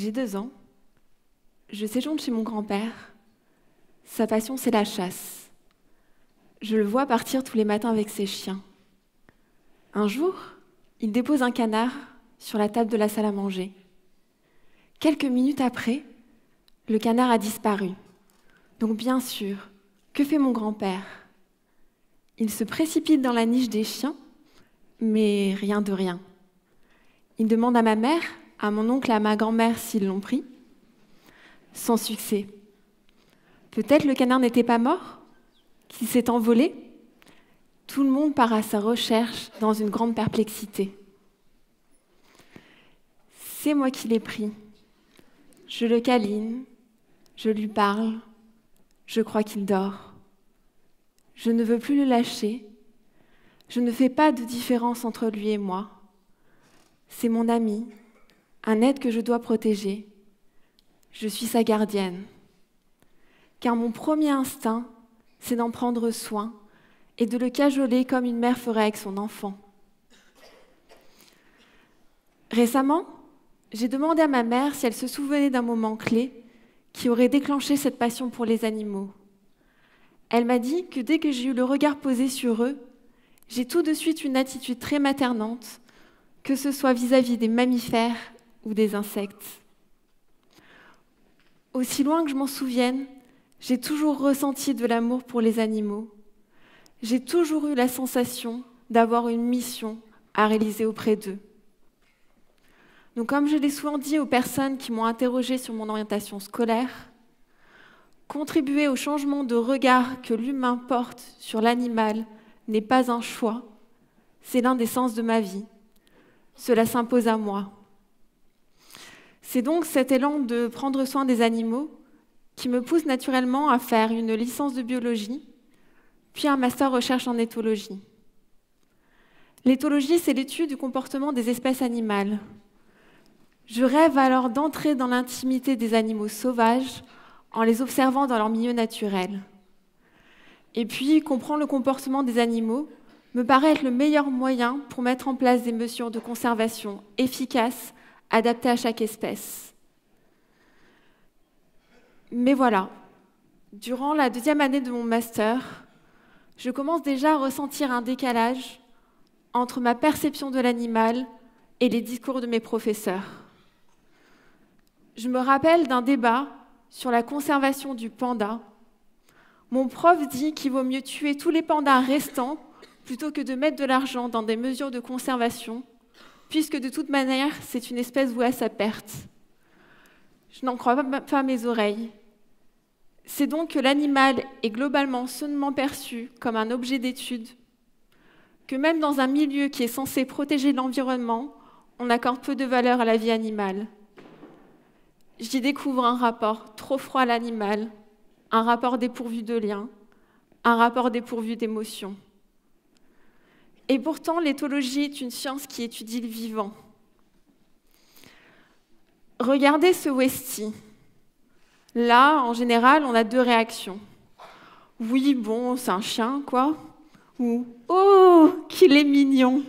J'ai deux ans. Je séjourne chez mon grand-père. Sa passion, c'est la chasse. Je le vois partir tous les matins avec ses chiens. Un jour, il dépose un canard sur la table de la salle à manger. Quelques minutes après, le canard a disparu. Donc bien sûr, que fait mon grand-père Il se précipite dans la niche des chiens, mais rien de rien. Il demande à ma mère à mon oncle, à ma grand-mère s'ils l'ont pris, sans succès. Peut-être le canard n'était pas mort, qu'il s'est envolé. Tout le monde part à sa recherche dans une grande perplexité. C'est moi qui l'ai pris. Je le câline, je lui parle, je crois qu'il dort. Je ne veux plus le lâcher. Je ne fais pas de différence entre lui et moi. C'est mon ami, un être que je dois protéger. Je suis sa gardienne. Car mon premier instinct, c'est d'en prendre soin et de le cajoler comme une mère ferait avec son enfant. Récemment, j'ai demandé à ma mère si elle se souvenait d'un moment clé qui aurait déclenché cette passion pour les animaux. Elle m'a dit que dès que j'ai eu le regard posé sur eux, j'ai tout de suite une attitude très maternante, que ce soit vis-à-vis -vis des mammifères ou des insectes. Aussi loin que je m'en souvienne, j'ai toujours ressenti de l'amour pour les animaux. J'ai toujours eu la sensation d'avoir une mission à réaliser auprès d'eux. Donc comme je l'ai souvent dit aux personnes qui m'ont interrogé sur mon orientation scolaire, contribuer au changement de regard que l'humain porte sur l'animal n'est pas un choix, c'est l'un des sens de ma vie. Cela s'impose à moi. C'est donc cet élan de prendre soin des animaux qui me pousse naturellement à faire une licence de biologie, puis un master recherche en éthologie. L'éthologie, c'est l'étude du comportement des espèces animales. Je rêve alors d'entrer dans l'intimité des animaux sauvages en les observant dans leur milieu naturel. Et puis, comprendre le comportement des animaux me paraît être le meilleur moyen pour mettre en place des mesures de conservation efficaces adapté à chaque espèce. Mais voilà, durant la deuxième année de mon master, je commence déjà à ressentir un décalage entre ma perception de l'animal et les discours de mes professeurs. Je me rappelle d'un débat sur la conservation du panda. Mon prof dit qu'il vaut mieux tuer tous les pandas restants plutôt que de mettre de l'argent dans des mesures de conservation puisque de toute manière, c'est une espèce vouée à sa perte. Je n'en crois pas mes oreilles. C'est donc que l'animal est globalement seulement perçu comme un objet d'étude, que même dans un milieu qui est censé protéger l'environnement, on accorde peu de valeur à la vie animale. J'y découvre un rapport trop froid à l'animal, un rapport dépourvu de liens, un rapport dépourvu d'émotions. Et pourtant, l'éthologie est une science qui étudie le vivant. Regardez ce Westie. Là, en général, on a deux réactions. Oui, bon, c'est un chien, quoi. Ou Oh, qu'il est mignon.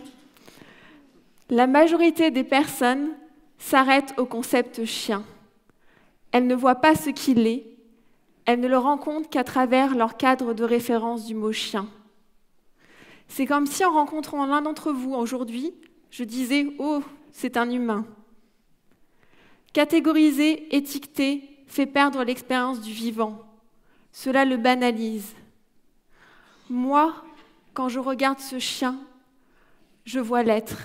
La majorité des personnes s'arrêtent au concept chien. Elles ne voient pas ce qu'il est. Elles ne le rencontrent qu'à travers leur cadre de référence du mot chien. C'est comme si en rencontrant l'un d'entre vous aujourd'hui, je disais Oh, c'est un humain. Catégoriser, étiqueter, fait perdre l'expérience du vivant. Cela le banalise. Moi, quand je regarde ce chien, je vois l'être.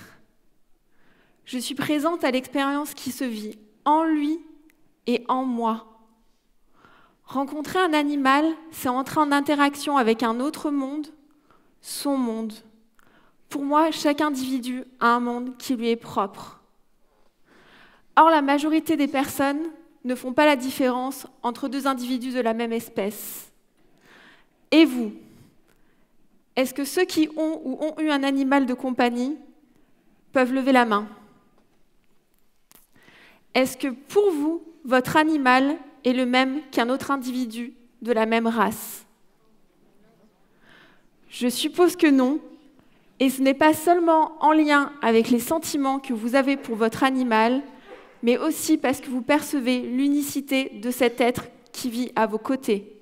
Je suis présente à l'expérience qui se vit en lui et en moi. Rencontrer un animal, c'est entrer en interaction avec un autre monde son monde. Pour moi, chaque individu a un monde qui lui est propre. Or, la majorité des personnes ne font pas la différence entre deux individus de la même espèce. Et vous Est-ce que ceux qui ont ou ont eu un animal de compagnie peuvent lever la main Est-ce que pour vous, votre animal est le même qu'un autre individu de la même race je suppose que non. Et ce n'est pas seulement en lien avec les sentiments que vous avez pour votre animal, mais aussi parce que vous percevez l'unicité de cet être qui vit à vos côtés.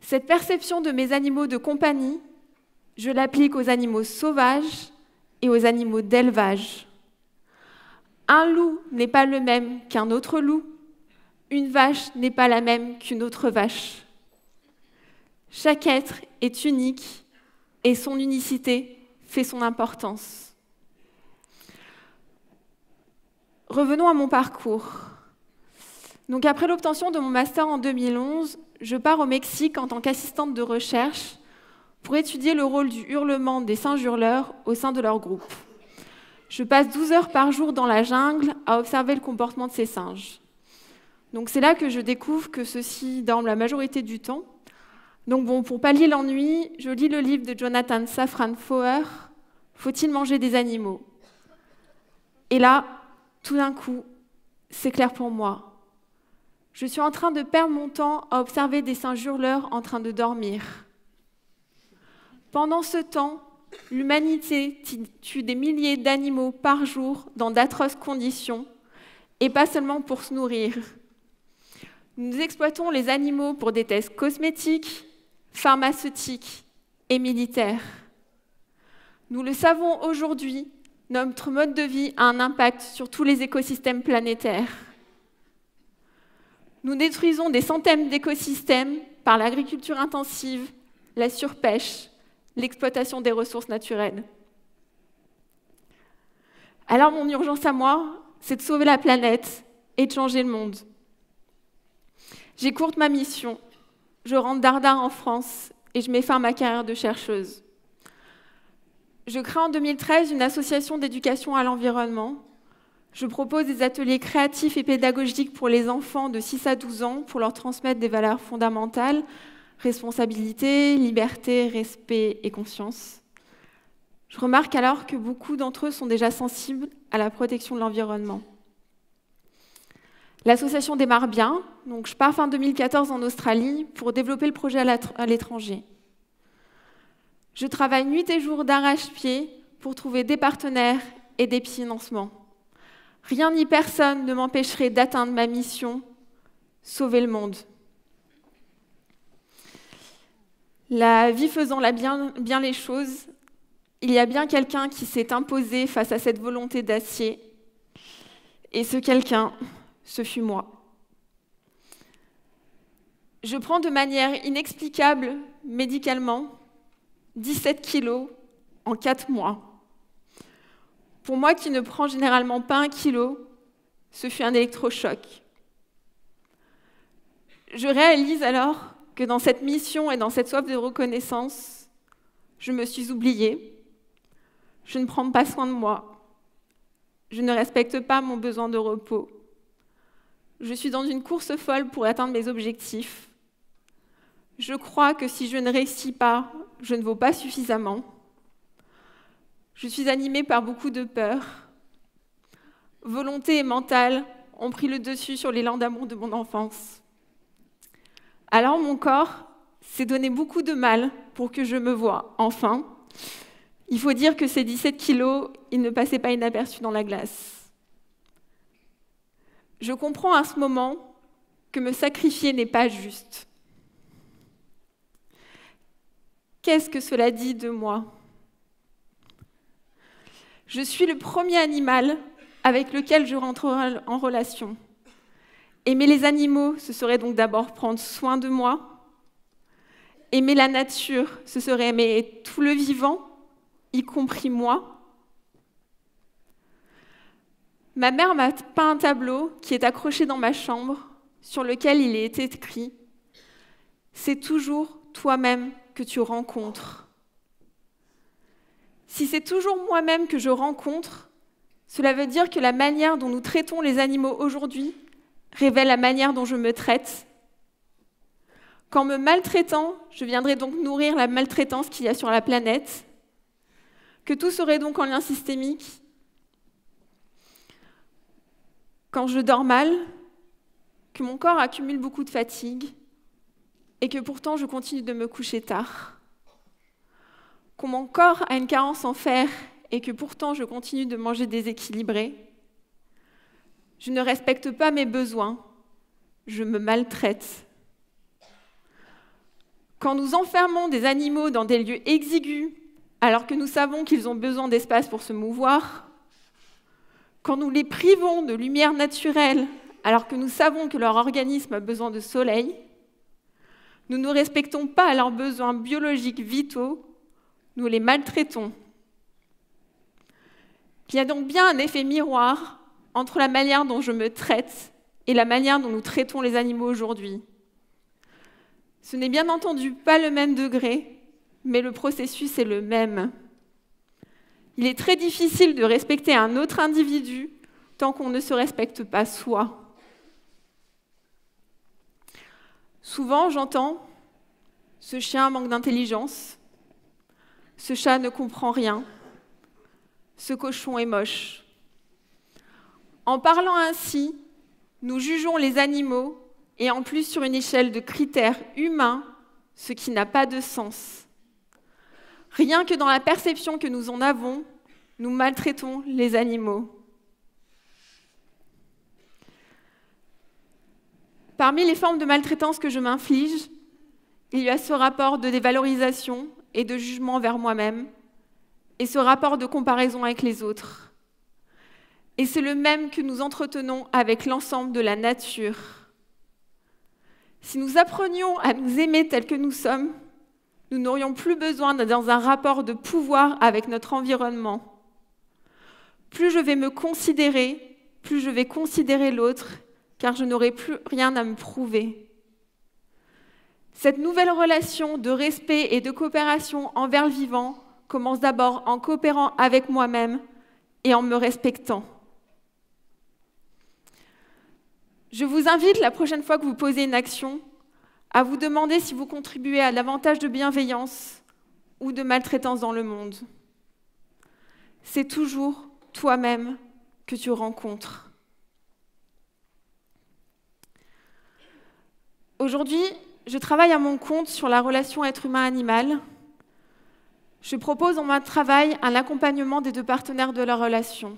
Cette perception de mes animaux de compagnie, je l'applique aux animaux sauvages et aux animaux d'élevage. Un loup n'est pas le même qu'un autre loup, une vache n'est pas la même qu'une autre vache. Chaque être est unique et son unicité fait son importance. Revenons à mon parcours. Donc après l'obtention de mon master en 2011, je pars au Mexique en tant qu'assistante de recherche pour étudier le rôle du hurlement des singes hurleurs au sein de leur groupe. Je passe 12 heures par jour dans la jungle à observer le comportement de ces singes. Donc c'est là que je découvre que ceux-ci dorment la majorité du temps donc bon, pour pallier l'ennui, je lis le livre de Jonathan Safran Foer, Faut-il manger des animaux Et là, tout d'un coup, c'est clair pour moi. Je suis en train de perdre mon temps à observer des singes hurleurs en train de dormir. Pendant ce temps, l'humanité tue des milliers d'animaux par jour dans d'atroces conditions, et pas seulement pour se nourrir. Nous exploitons les animaux pour des tests cosmétiques, pharmaceutiques et militaires. Nous le savons aujourd'hui, notre mode de vie a un impact sur tous les écosystèmes planétaires. Nous détruisons des centaines d'écosystèmes par l'agriculture intensive, la surpêche, l'exploitation des ressources naturelles. Alors mon urgence à moi, c'est de sauver la planète et de changer le monde. J'écourte ma mission je rentre dardard en France et je mets fin à ma carrière de chercheuse. Je crée en 2013 une association d'éducation à l'environnement. Je propose des ateliers créatifs et pédagogiques pour les enfants de 6 à 12 ans pour leur transmettre des valeurs fondamentales, responsabilité, liberté, respect et conscience. Je remarque alors que beaucoup d'entre eux sont déjà sensibles à la protection de l'environnement. L'association démarre bien, donc je pars fin 2014 en Australie pour développer le projet à l'étranger. Je travaille nuit et jour d'arrache-pied pour trouver des partenaires et des financements. Rien ni personne ne m'empêcherait d'atteindre ma mission, sauver le monde. La vie faisant bien les choses, il y a bien quelqu'un qui s'est imposé face à cette volonté d'acier. Et ce quelqu'un, ce fut moi. Je prends de manière inexplicable, médicalement, 17 kilos en 4 mois. Pour moi qui ne prends généralement pas un kilo, ce fut un électrochoc. Je réalise alors que dans cette mission et dans cette soif de reconnaissance, je me suis oubliée, je ne prends pas soin de moi, je ne respecte pas mon besoin de repos, je suis dans une course folle pour atteindre mes objectifs. Je crois que si je ne réussis pas, je ne vaux pas suffisamment. Je suis animée par beaucoup de peur. Volonté et mental ont pris le dessus sur l'élan d'amour de mon enfance. Alors mon corps s'est donné beaucoup de mal pour que je me voie enfin. Il faut dire que ces 17 kilos, ils ne passaient pas inaperçus dans la glace je comprends à ce moment que me sacrifier n'est pas juste. Qu'est-ce que cela dit de moi Je suis le premier animal avec lequel je rentrerai en relation. Aimer les animaux, ce serait donc d'abord prendre soin de moi. Aimer la nature, ce serait aimer tout le vivant, y compris moi. Ma mère m'a peint un tableau qui est accroché dans ma chambre, sur lequel il est écrit C'est toujours toi-même que tu rencontres. Si c'est toujours moi-même que je rencontre, cela veut dire que la manière dont nous traitons les animaux aujourd'hui révèle la manière dont je me traite. Qu'en me maltraitant, je viendrai donc nourrir la maltraitance qu'il y a sur la planète, que tout serait donc en lien systémique, quand je dors mal, que mon corps accumule beaucoup de fatigue et que pourtant je continue de me coucher tard. Quand mon corps a une carence en fer et que pourtant je continue de manger déséquilibré. Je ne respecte pas mes besoins. Je me maltraite. Quand nous enfermons des animaux dans des lieux exigus alors que nous savons qu'ils ont besoin d'espace pour se mouvoir, quand nous les privons de lumière naturelle alors que nous savons que leur organisme a besoin de soleil, nous ne respectons pas leurs besoins biologiques vitaux, nous les maltraitons. Il y a donc bien un effet miroir entre la manière dont je me traite et la manière dont nous traitons les animaux aujourd'hui. Ce n'est bien entendu pas le même degré, mais le processus est le même. Il est très difficile de respecter un autre individu tant qu'on ne se respecte pas soi. Souvent, j'entends ⁇ ce chien manque d'intelligence ⁇ ce chat ne comprend rien ⁇ ce cochon est moche ⁇ En parlant ainsi, nous jugeons les animaux et en plus sur une échelle de critères humains, ce qui n'a pas de sens. Rien que dans la perception que nous en avons, nous maltraitons les animaux. Parmi les formes de maltraitance que je m'inflige, il y a ce rapport de dévalorisation et de jugement vers moi-même, et ce rapport de comparaison avec les autres. Et c'est le même que nous entretenons avec l'ensemble de la nature. Si nous apprenions à nous aimer tels que nous sommes, nous n'aurions plus besoin d'être dans un rapport de pouvoir avec notre environnement. Plus je vais me considérer, plus je vais considérer l'autre, car je n'aurai plus rien à me prouver. Cette nouvelle relation de respect et de coopération envers le vivant commence d'abord en coopérant avec moi-même et en me respectant. Je vous invite la prochaine fois que vous posez une action à vous demander si vous contribuez à davantage de bienveillance ou de maltraitance dans le monde. C'est toujours toi-même que tu rencontres. Aujourd'hui, je travaille à mon compte sur la relation être humain-animal. Je propose en mon travail un accompagnement des deux partenaires de leur relation.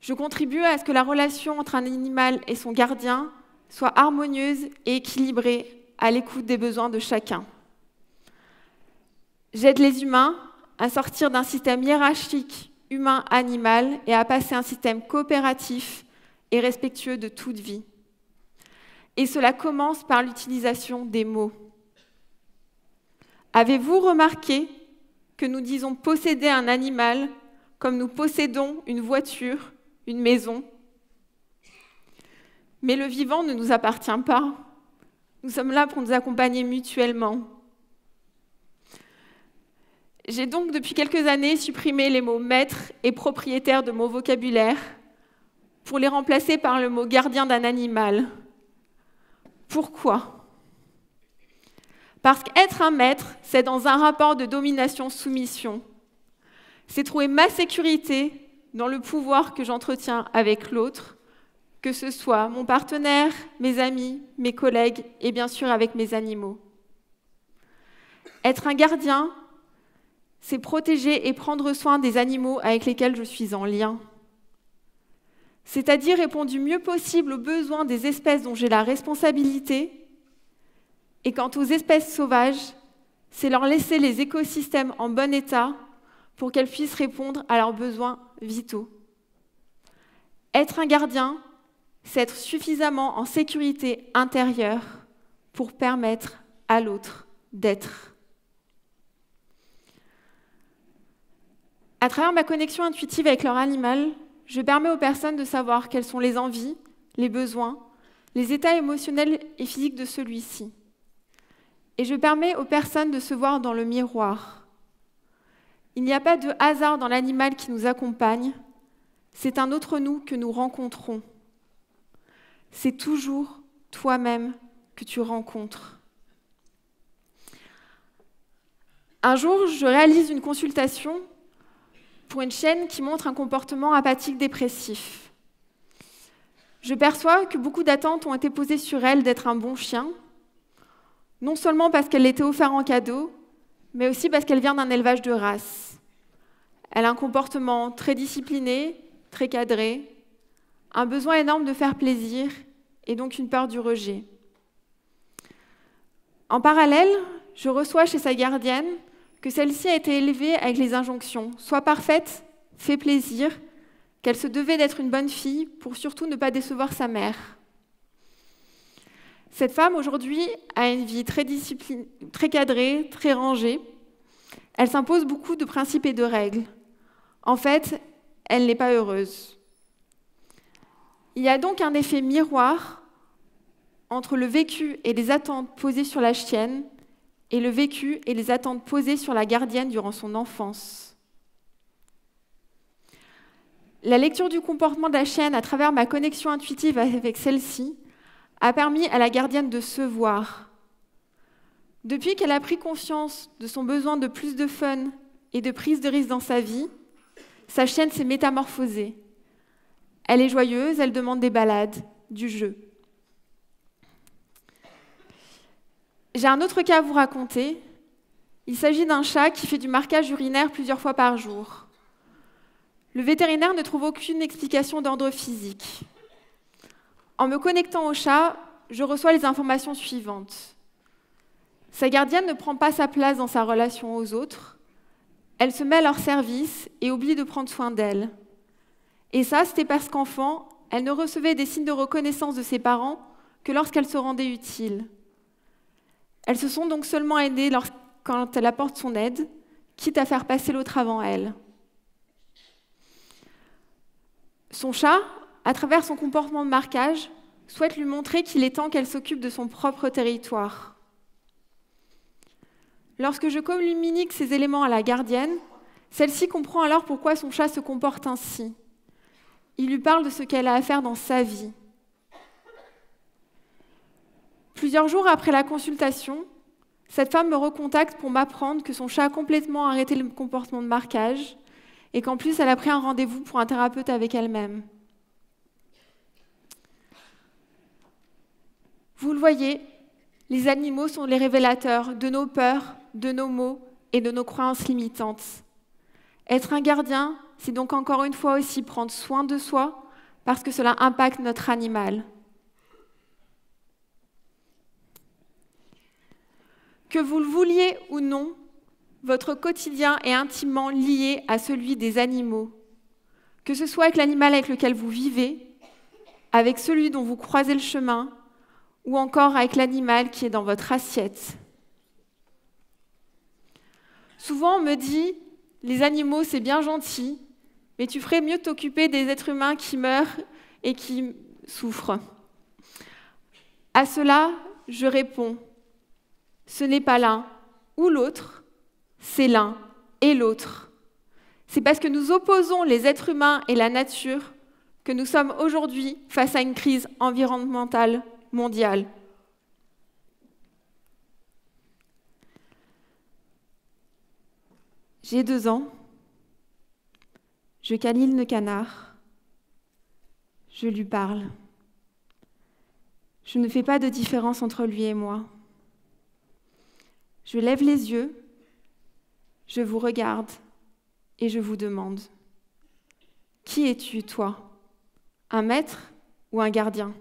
Je contribue à ce que la relation entre un animal et son gardien soit harmonieuse et équilibrée à l'écoute des besoins de chacun. J'aide les humains à sortir d'un système hiérarchique humain-animal et à passer à un système coopératif et respectueux de toute vie. Et cela commence par l'utilisation des mots. Avez-vous remarqué que nous disons posséder un animal comme nous possédons une voiture, une maison mais le vivant ne nous appartient pas. Nous sommes là pour nous accompagner mutuellement. J'ai donc depuis quelques années supprimé les mots maître et propriétaire de mon vocabulaire pour les remplacer par le mot gardien d'un animal. Pourquoi Parce qu'être un maître, c'est dans un rapport de domination-soumission. C'est trouver ma sécurité dans le pouvoir que j'entretiens avec l'autre que ce soit mon partenaire, mes amis, mes collègues et bien sûr avec mes animaux. Être un gardien, c'est protéger et prendre soin des animaux avec lesquels je suis en lien. C'est-à-dire répondre du mieux possible aux besoins des espèces dont j'ai la responsabilité. Et quant aux espèces sauvages, c'est leur laisser les écosystèmes en bon état pour qu'elles puissent répondre à leurs besoins vitaux. Être un gardien, c'est être suffisamment en sécurité intérieure pour permettre à l'autre d'être. À travers ma connexion intuitive avec leur animal, je permets aux personnes de savoir quelles sont les envies, les besoins, les états émotionnels et physiques de celui-ci. Et je permets aux personnes de se voir dans le miroir. Il n'y a pas de hasard dans l'animal qui nous accompagne, c'est un autre nous que nous rencontrons c'est toujours toi-même que tu rencontres. Un jour, je réalise une consultation pour une chaîne qui montre un comportement apathique dépressif. Je perçois que beaucoup d'attentes ont été posées sur elle d'être un bon chien, non seulement parce qu'elle l'était offerte en cadeau, mais aussi parce qu'elle vient d'un élevage de race. Elle a un comportement très discipliné, très cadré, un besoin énorme de faire plaisir et donc une peur du rejet. En parallèle, je reçois chez sa gardienne que celle-ci a été élevée avec les injonctions ⁇ Sois parfaite, fais plaisir ⁇ qu'elle se devait d'être une bonne fille pour surtout ne pas décevoir sa mère. Cette femme, aujourd'hui, a une vie très, très cadrée, très rangée. Elle s'impose beaucoup de principes et de règles. En fait, elle n'est pas heureuse. Il y a donc un effet miroir entre le vécu et les attentes posées sur la chienne et le vécu et les attentes posées sur la gardienne durant son enfance. La lecture du comportement de la chienne à travers ma connexion intuitive avec celle-ci a permis à la gardienne de se voir. Depuis qu'elle a pris conscience de son besoin de plus de fun et de prise de risque dans sa vie, sa chienne s'est métamorphosée. Elle est joyeuse, elle demande des balades, du jeu. J'ai un autre cas à vous raconter. Il s'agit d'un chat qui fait du marquage urinaire plusieurs fois par jour. Le vétérinaire ne trouve aucune explication d'ordre physique. En me connectant au chat, je reçois les informations suivantes. Sa gardienne ne prend pas sa place dans sa relation aux autres. Elle se met à leur service et oublie de prendre soin d'elle. Et ça, c'était parce qu'enfant, elle ne recevait des signes de reconnaissance de ses parents que lorsqu'elle se rendait utile. Elles se sont donc seulement aidées quand elle apporte son aide, quitte à faire passer l'autre avant elle. Son chat, à travers son comportement de marquage, souhaite lui montrer qu'il est temps qu'elle s'occupe de son propre territoire. Lorsque je communique ces éléments à la gardienne, celle-ci comprend alors pourquoi son chat se comporte ainsi. Il lui parle de ce qu'elle a à faire dans sa vie. Plusieurs jours après la consultation, cette femme me recontacte pour m'apprendre que son chat a complètement arrêté le comportement de marquage et qu'en plus elle a pris un rendez-vous pour un thérapeute avec elle-même. Vous le voyez, les animaux sont les révélateurs de nos peurs, de nos maux et de nos croyances limitantes. Être un gardien, c'est donc encore une fois aussi prendre soin de soi parce que cela impacte notre animal. Que vous le vouliez ou non, votre quotidien est intimement lié à celui des animaux. Que ce soit avec l'animal avec lequel vous vivez, avec celui dont vous croisez le chemin, ou encore avec l'animal qui est dans votre assiette. Souvent, on me dit les animaux, c'est bien gentil, mais tu ferais mieux t'occuper des êtres humains qui meurent et qui souffrent. À cela, je réponds, ce n'est pas l'un ou l'autre, c'est l'un et l'autre. C'est parce que nous opposons les êtres humains et la nature que nous sommes aujourd'hui face à une crise environnementale mondiale. J'ai deux ans. Je caline le canard. Je lui parle. Je ne fais pas de différence entre lui et moi. Je lève les yeux, je vous regarde et je vous demande, qui es-tu, toi Un maître ou un gardien